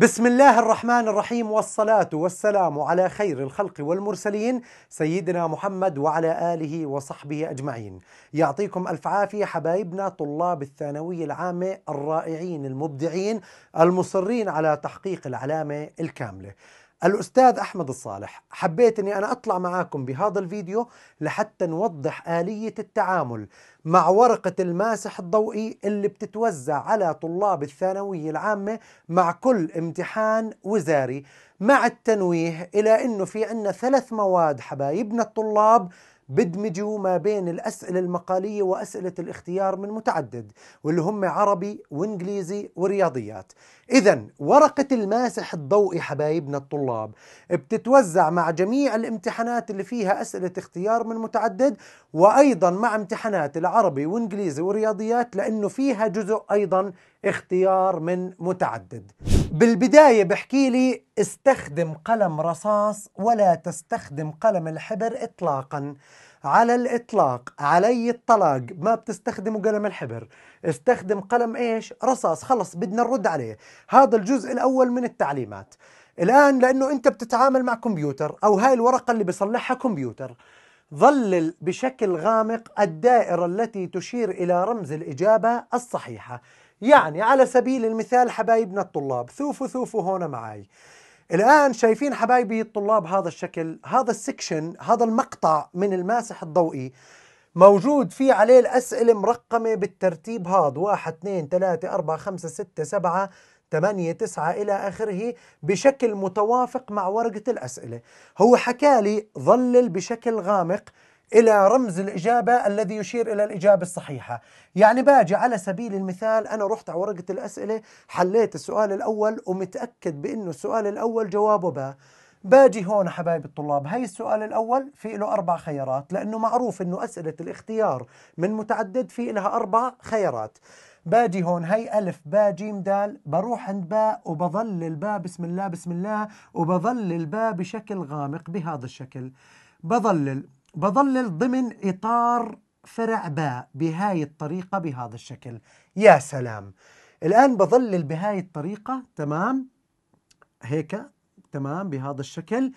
بسم الله الرحمن الرحيم والصلاة والسلام على خير الخلق والمرسلين سيدنا محمد وعلى آله وصحبه أجمعين يعطيكم ألف عافية حبايبنا طلاب الثانوية العامة الرائعين المبدعين المصرين على تحقيق العلامة الكاملة الأستاذ أحمد الصالح حبيت أني أنا أطلع معاكم بهذا الفيديو لحتى نوضح آلية التعامل مع ورقة الماسح الضوئي اللي بتتوزع على طلاب الثانوية العامة مع كل امتحان وزاري مع التنويه إلى أنه في عنا ثلاث مواد حبايبنا الطلاب بدمجوا ما بين الأسئلة المقالية وأسئلة الاختيار من متعدد واللي هم عربي وإنجليزي ورياضيات إذا ورقة الماسح الضوئي حبايبنا الطلاب بتتوزع مع جميع الامتحانات اللي فيها أسئلة اختيار من متعدد وأيضا مع امتحانات العربي وإنجليزي ورياضيات لأنه فيها جزء أيضا اختيار من متعدد بالبداية بحكي لي استخدم قلم رصاص ولا تستخدم قلم الحبر إطلاقا على الإطلاق علي الطلاق ما بتستخدموا قلم الحبر استخدم قلم إيش رصاص خلص بدنا نرد عليه هذا الجزء الأول من التعليمات الآن لأنه أنت بتتعامل مع كمبيوتر أو هاي الورقة اللي بيصلحها كمبيوتر ظلل بشكل غامق الدائرة التي تشير إلى رمز الإجابة الصحيحة يعني على سبيل المثال حبايبنا الطلاب ثوفوا ثوفوا هون معي الآن شايفين حبايبي الطلاب هذا الشكل هذا السكشن هذا المقطع من الماسح الضوئي موجود فيه عليه الأسئلة مرقمة بالترتيب هذا واحد اثنين ثلاثة أربعة خمسة ستة سبعة ثمانية تسعة إلى آخره بشكل متوافق مع ورقة الأسئلة هو حكالي ظلل بشكل غامق إلى رمز الإجابة الذي يشير إلى الإجابة الصحيحة يعني باجي على سبيل المثال أنا رحت على ورقة الأسئلة حليت السؤال الأول ومتأكد بأنه السؤال الأول جوابه با باجي هون حبايب الطلاب هاي السؤال الأول في له أربع خيارات لأنه معروف أنه أسئلة الاختيار من متعدد في لها أربع خيارات باجي هون هي ألف با جيم دال بروح عند باء وبظل الباء بسم الله بسم الله وبظل الباء بشكل غامق بهذا الشكل بظلل بظلل ضمن إطار فرع باء بهاي الطريقة بهذا الشكل يا سلام الآن بظلل بهاي الطريقة تمام هيك تمام بهذا الشكل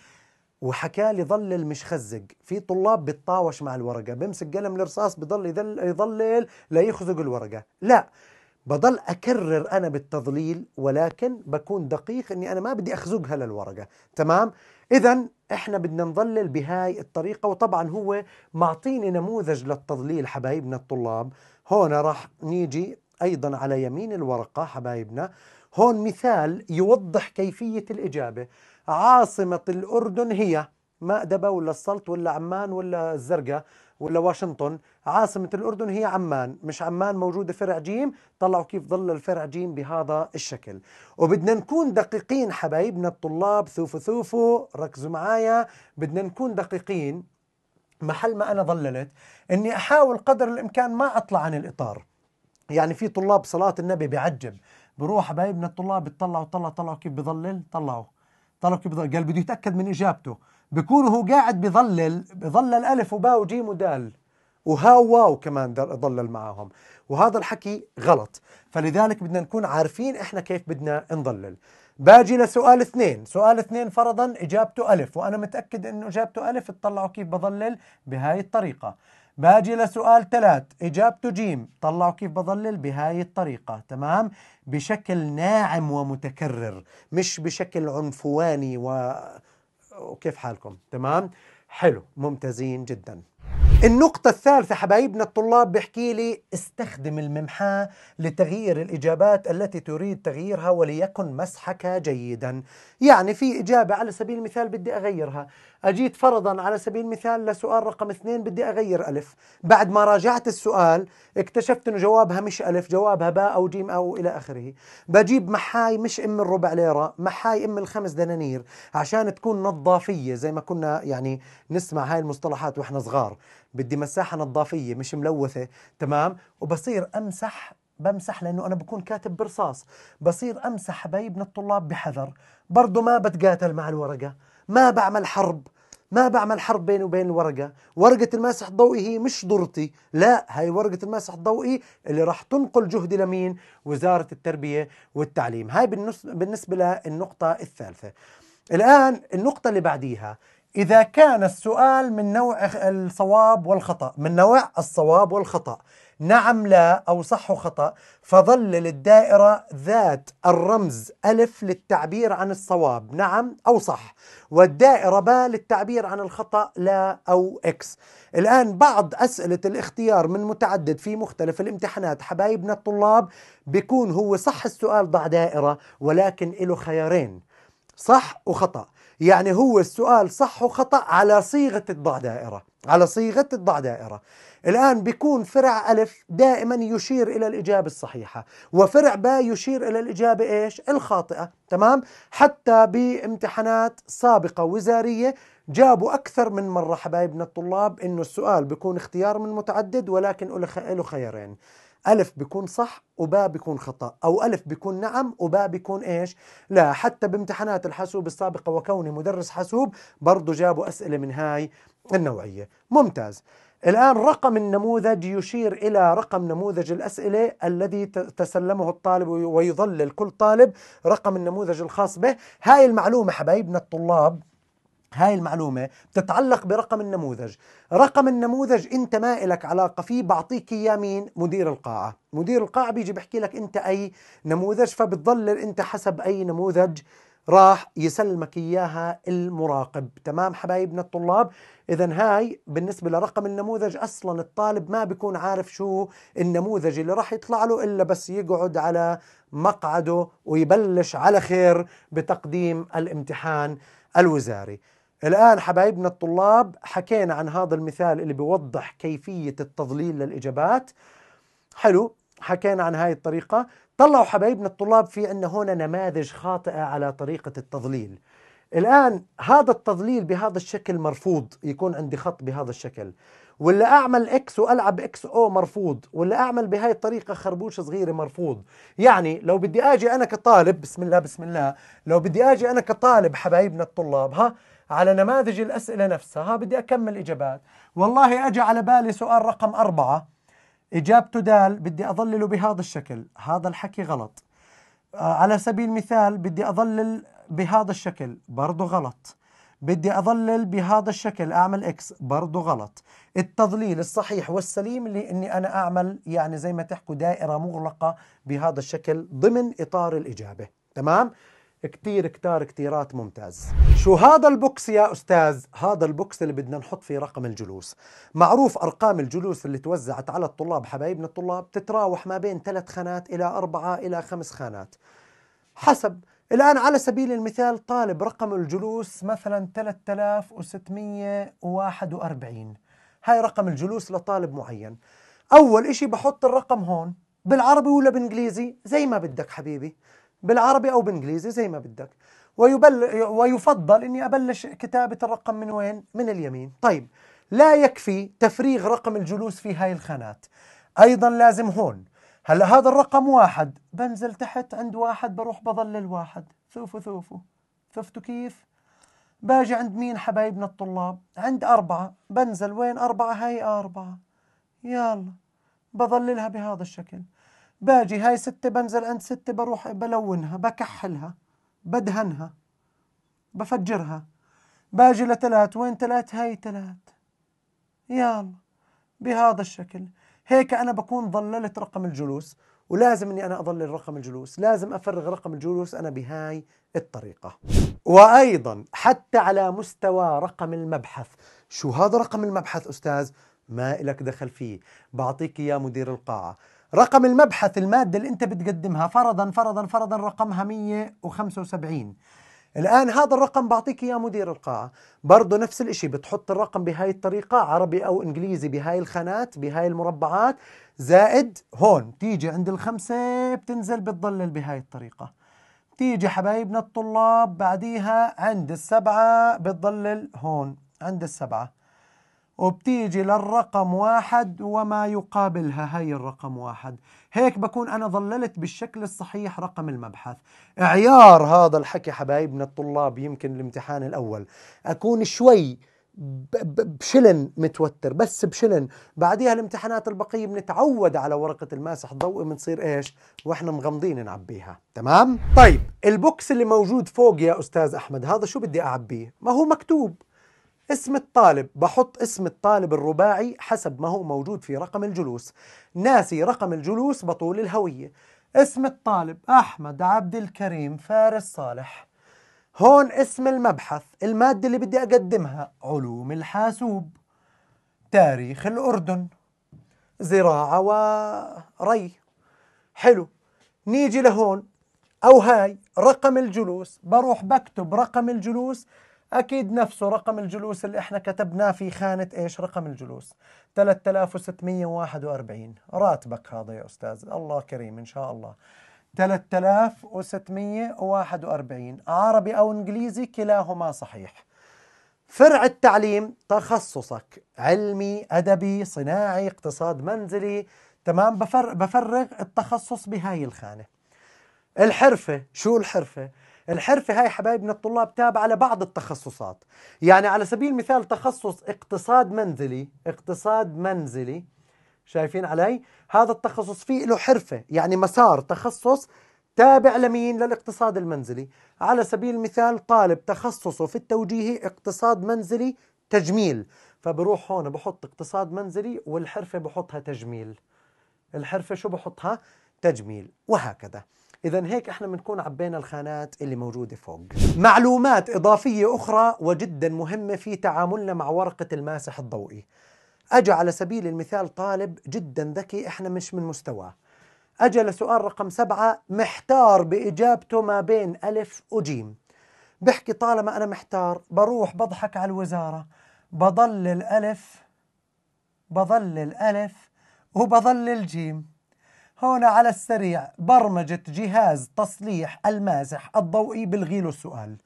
وحكى لي ظلل مش خزق في طلاب بتطاوش مع الورقة بمسك قلم الرصاص بضل يظلل ليخزق الورقة لا بضل أكرر أنا بالتضليل ولكن بكون دقيق أني أنا ما بدي أخزقها للورقة تمام؟ إذا إحنا بدنا نضلل بهاي الطريقة وطبعا هو معطيني نموذج للتضليل حبايبنا الطلاب هون راح نيجي أيضا على يمين الورقة حبايبنا هون مثال يوضح كيفية الإجابة عاصمة الأردن هي مأدبة ولا السلط ولا عمان ولا الزرقاء ولا واشنطن عاصمة الأردن هي عمان مش عمان موجودة فرع جيم طلعوا كيف ظل الفرع جيم بهذا الشكل وبدنا نكون دقيقين حبايبنا الطلاب ثوفوا ثوفوا ركزوا معايا بدنا نكون دقيقين محل ما أنا ظللت أني أحاول قدر الإمكان ما أطلع عن الإطار يعني في طلاب صلاة النبي بيعجب بروح حبايبنا الطلاب بتطلعوا طلعوا طلعوا كيف بظلل طلعوا طلعوا كيف بظلل قال بده يتأكد من إجابته بكون هو قاعد بظلل بظلل ألف وباء وجيم ودال وهاو واو كمان ضلل معهم وهذا الحكي غلط فلذلك بدنا نكون عارفين احنا كيف بدنا نضلل باجي لسؤال اثنين سؤال اثنين فرضا اجابته ألف وانا متأكد انه اجابته ألف اطلعوا كيف بظلل بهاي الطريقة باجي لسؤال ثلاث اجابته جيم طلعوا كيف بظلل بهاي الطريقة تمام بشكل ناعم ومتكرر مش بشكل عنفواني و وكيف حالكم تمام حلو ممتازين جدا النقطة الثالثة حبايبنا الطلاب بيحكي لي استخدم الممحاة لتغيير الإجابات التي تريد تغييرها وليكن مسحك جيدا يعني في إجابة على سبيل المثال بدي أغيرها أجيت فرضا على سبيل المثال لسؤال رقم اثنين بدي أغير ألف بعد ما راجعت السؤال اكتشفت أنه جوابها مش ألف جوابها باء أو جيم أو إلى آخره بجيب محاي مش أم الربع ليرة محاي أم الخمس دنانير عشان تكون نظافية زي ما كنا يعني نسمع هاي المصطلحات وإحنا صغار بدي مساحة نظافية مش ملوثة تمام وبصير أمسح بمسح لانه انا بكون كاتب برصاص بصير امسح حبايبنا الطلاب بحذر برضه ما بتقاتل مع الورقه ما بعمل حرب ما بعمل حرب بيني وبين الورقة ورقة الماسح الضوئي هي مش ضرتي لا هاي ورقة الماسح الضوئي اللي راح تنقل جهدي لمين وزارة التربية والتعليم هاي بالنسبة للنقطة الثالثة الآن النقطة اللي بعديها إذا كان السؤال من نوع الصواب والخطأ من نوع الصواب والخطأ نعم لا أو صح خطأ فظل للدائرة ذات الرمز ألف للتعبير عن الصواب نعم أو صح والدائرة باء للتعبير عن الخطأ لا أو إكس الآن بعض أسئلة الاختيار من متعدد في مختلف الامتحانات حبايبنا الطلاب بيكون هو صح السؤال ضع دائرة ولكن له خيارين صح وخطأ يعني هو السؤال صح وخطأ على صيغة الضع دائرة على صيغة الضع دائرة الآن بيكون فرع ألف دائما يشير إلى الإجابة الصحيحة وفرع باء يشير إلى الإجابة إيش؟ الخاطئة تمام؟ حتى بامتحانات سابقة وزارية جابوا أكثر من مرة حبايبنا الطلاب إنه السؤال بيكون اختيار من متعدد ولكن له خيارين ألف بيكون صح وباء بيكون خطأ أو ألف بيكون نعم وباء بيكون إيش لا حتى بامتحانات الحاسوب السابقة وكوني مدرس حاسوب برضو جابوا أسئلة من هاي النوعية ممتاز الآن رقم النموذج يشير إلى رقم نموذج الأسئلة الذي تسلمه الطالب ويظلل كل طالب رقم النموذج الخاص به هاي المعلومة حبايبنا الطلاب هاي المعلومة بتتعلق برقم النموذج رقم النموذج أنت ما إلك علاقة فيه بعطيك إياه مين مدير القاعة مدير القاعة بيجي بحكي لك أنت أي نموذج فبتضل أنت حسب أي نموذج راح يسلمك إياها المراقب تمام حبايبنا الطلاب إذا هاي بالنسبة لرقم النموذج أصلا الطالب ما بيكون عارف شو النموذج اللي راح يطلع له إلا بس يقعد على مقعده ويبلش على خير بتقديم الامتحان الوزاري الآن حبايبنا الطلاب حكينا عن هذا المثال اللي بيوضح كيفية التضليل للإجابات حلو حكينا عن هاي الطريقة طلعوا حبايبنا الطلاب في عندنا هنا نماذج خاطئة على طريقة التضليل الآن هذا التضليل بهذا الشكل مرفوض يكون عندي خط بهذا الشكل ولا أعمل إكس وألعب إكس أو مرفوض ولا أعمل بهاي الطريقة خربوش صغيرة مرفوض يعني لو بدي أجي أنا كطالب بسم الله بسم الله لو بدي أجي أنا كطالب حبايبنا الطلاب ها على نماذج الأسئلة نفسها بدي أكمل إجابات والله أجى على بالي سؤال رقم أربعة إجابته دال بدي أظلله بهذا الشكل هذا الحكي غلط آه، على سبيل المثال بدي أظلل بهذا الشكل برضه غلط بدي أظلل بهذا الشكل أعمل إكس برضه غلط التضليل الصحيح والسليم اللي أني أنا أعمل يعني زي ما تحكوا دائرة مغلقة بهذا الشكل ضمن إطار الإجابة تمام؟ كتير كتار كتيرات ممتاز شو هذا البوكس يا أستاذ؟ هذا البوكس اللي بدنا نحط فيه رقم الجلوس معروف أرقام الجلوس اللي توزعت على الطلاب حبايبنا الطلاب تتراوح ما بين ثلاث خانات إلى أربعة إلى خمس خانات حسب الآن على سبيل المثال طالب رقم الجلوس مثلا 3641 هاي رقم الجلوس لطالب معين أول إشي بحط الرقم هون بالعربي ولا بالإنجليزي زي ما بدك حبيبي بالعربي أو بالإنجليزي زي ما بدك ويبل ويفضل أني أبلش كتابة الرقم من وين؟ من اليمين طيب لا يكفي تفريغ رقم الجلوس في هاي الخانات أيضا لازم هون هلا هذا الرقم واحد بنزل تحت عند واحد بروح بظل الواحد شوفوا شوفوا شفتوا كيف؟ باجي عند مين حبايبنا الطلاب؟ عند أربعة بنزل وين أربعة هاي أربعة يلا بظللها بهذا الشكل باجي هاي ستة بنزل عند ستة بروح بلونها بكحلها بدهنها بفجرها باجي لثلاث وين ثلاث هاي ثلاث يلا بهذا الشكل هيك أنا بكون ضللت رقم الجلوس ولازم اني انا اضلل رقم الجلوس لازم افرغ رقم الجلوس انا بهاي الطريقه وايضا حتى على مستوى رقم المبحث شو هذا رقم المبحث استاذ ما إلك دخل فيه بعطيك يا مدير القاعه رقم المبحث المادة اللي أنت بتقدمها فرضا فرضا فرضا رقمها 175 الآن هذا الرقم بعطيك إياه مدير القاعة برضه نفس الإشي بتحط الرقم بهاي الطريقة عربي أو إنجليزي بهاي الخانات بهاي المربعات زائد هون تيجي عند الخمسة بتنزل بتضلل بهاي الطريقة تيجي حبايبنا الطلاب بعديها عند السبعة بتضلل هون عند السبعة وبتيجي للرقم واحد وما يقابلها هاي الرقم واحد هيك بكون أنا ظللت بالشكل الصحيح رقم المبحث عيار هذا الحكي حبايبنا الطلاب يمكن الامتحان الأول أكون شوي بشلن متوتر بس بشلن بعديها الامتحانات البقية بنتعود على ورقة الماسح الضوئي بنصير ايش واحنا مغمضين نعبيها تمام طيب البوكس اللي موجود فوق يا أستاذ أحمد هذا شو بدي أعبيه ما هو مكتوب اسم الطالب بحط اسم الطالب الرباعي حسب ما هو موجود في رقم الجلوس ناسي رقم الجلوس بطول الهوية اسم الطالب أحمد عبد الكريم فارس صالح هون اسم المبحث المادة اللي بدي أقدمها علوم الحاسوب تاريخ الأردن زراعة وري حلو نيجي لهون أو هاي رقم الجلوس بروح بكتب رقم الجلوس أكيد نفسه رقم الجلوس اللي إحنا كتبناه في خانة إيش رقم الجلوس 3641 راتبك هذا يا أستاذ الله كريم إن شاء الله 3641 عربي أو إنجليزي كلاهما صحيح فرع التعليم تخصصك علمي أدبي صناعي اقتصاد منزلي تمام بفرغ التخصص بهاي الخانة الحرفة شو الحرفة؟ الحرفة هاي حبايبنا الطلاب تابعة لبعض التخصصات يعني على سبيل المثال تخصص اقتصاد منزلي اقتصاد منزلي شايفين علي هذا التخصص فيه له حرفة يعني مسار تخصص تابع لمين للاقتصاد المنزلي على سبيل المثال طالب تخصصه في التوجيهي اقتصاد منزلي تجميل فبروح هون بحط اقتصاد منزلي والحرفة بحطها تجميل الحرفة شو بحطها تجميل وهكذا إذا هيك احنا بنكون عبينا الخانات اللي موجودة فوق. معلومات إضافية أخرى وجدا مهمة في تعاملنا مع ورقة الماسح الضوئي. أجى على سبيل المثال طالب جدا ذكي احنا مش من مستواه. أجى لسؤال رقم سبعة محتار بإجابته ما بين ألف وجيم. بحكي طالما أنا محتار بروح بضحك على الوزارة بضل الألف بضل الألف وبضل الجيم هنا على السريع برمجة جهاز تصليح المازح الضوئي بلغي له السؤال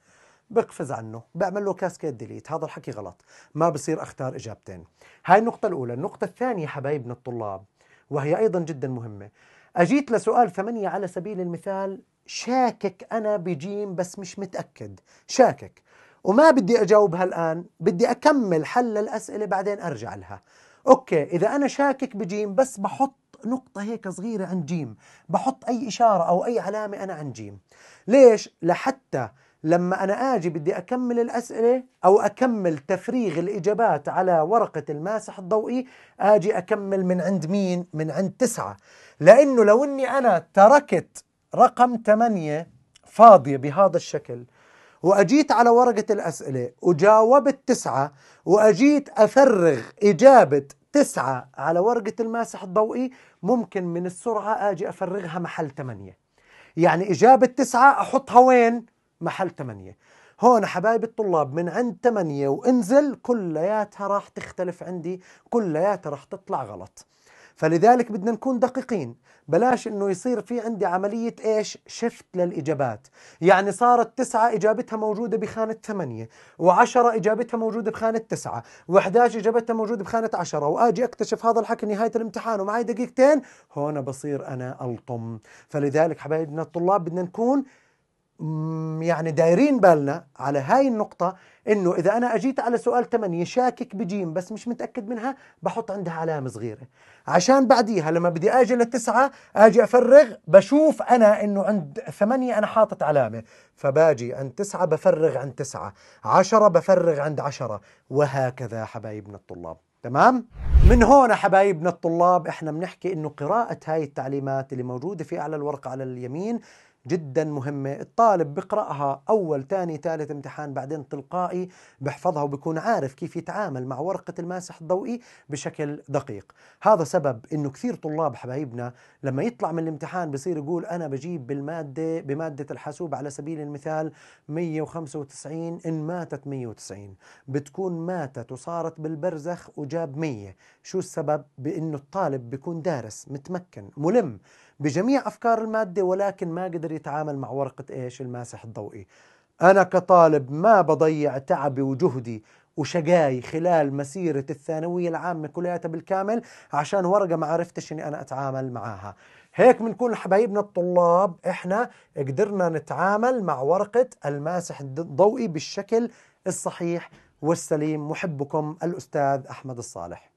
بقفز عنه بعمل له كاسكيد ديليت هذا الحكي غلط ما بصير اختار اجابتين هاي النقطة الأولى النقطة الثانية حبايبنا الطلاب وهي أيضا جدا مهمة أجيت لسؤال ثمانية على سبيل المثال شاكك أنا بجيم بس مش متأكد شاكك وما بدي أجاوبها الآن بدي أكمل حل الأسئلة بعدين أرجع لها أوكي إذا أنا شاكك بجيم بس بحط نقطة هيك صغيرة عند جيم بحط أي إشارة أو أي علامة أنا عند جيم ليش؟ لحتى لما أنا آجي بدي أكمل الأسئلة أو أكمل تفريغ الإجابات على ورقة الماسح الضوئي آجي أكمل من عند مين؟ من عند تسعة لأنه لو أني أنا تركت رقم ثمانية فاضية بهذا الشكل وأجيت على ورقة الأسئلة وجاوبت تسعة وأجيت أفرغ إجابة تسعة على ورقة الماسح الضوئي ممكن من السرعة أجي أفرغها محل ثمانية يعني إجابة تسعة أحطها وين؟ محل ثمانية هون حبايب الطلاب من عند ثمانية وانزل كلياتها راح تختلف عندي كلياتها راح تطلع غلط فلذلك بدنا نكون دقيقين بلاش انه يصير في عندي عملية ايش شفت للاجابات يعني صارت تسعة اجابتها موجودة بخانة ثمانية وعشرة اجابتها موجودة بخانة تسعة و11 اجابتها موجودة بخانة عشرة واجي اكتشف هذا الحكي نهاية الامتحان ومعي دقيقتين هون بصير انا الطم فلذلك حبايبنا الطلاب بدنا نكون يعني دايرين بالنا على هاي النقطة انه اذا انا اجيت على سؤال 8 شاكك بجيم بس مش متأكد منها بحط عندها علامة صغيرة عشان بعديها لما بدي اجي للتسعة اجي افرغ بشوف انا انه عند ثمانية انا حاطط علامة فباجي عند تسعة بفرغ عند تسعة عشرة بفرغ عند عشرة وهكذا حبايبنا الطلاب تمام؟ من هون حبايبنا الطلاب احنا بنحكي انه قراءة هاي التعليمات اللي موجودة في اعلى الورقة على اليمين جدا مهمة الطالب بقرأها أول تاني ثالث امتحان بعدين تلقائي بحفظها وبكون عارف كيف يتعامل مع ورقة الماسح الضوئي بشكل دقيق هذا سبب أنه كثير طلاب حبايبنا لما يطلع من الامتحان بصير يقول أنا بجيب بالمادة بمادة الحاسوب على سبيل المثال 195 إن ماتت 190 بتكون ماتت وصارت بالبرزخ وجاب 100 شو السبب؟ بأنه الطالب بيكون دارس متمكن ملم بجميع أفكار المادة ولكن ما قدر يتعامل مع ورقة إيش الماسح الضوئي أنا كطالب ما بضيع تعبي وجهدي وشقاي خلال مسيرة الثانوية العامة كلياتها بالكامل عشان ورقة ما عرفتش أني أنا أتعامل معاها هيك بنكون حبايبنا الطلاب إحنا قدرنا نتعامل مع ورقة الماسح الضوئي بالشكل الصحيح والسليم محبكم الأستاذ أحمد الصالح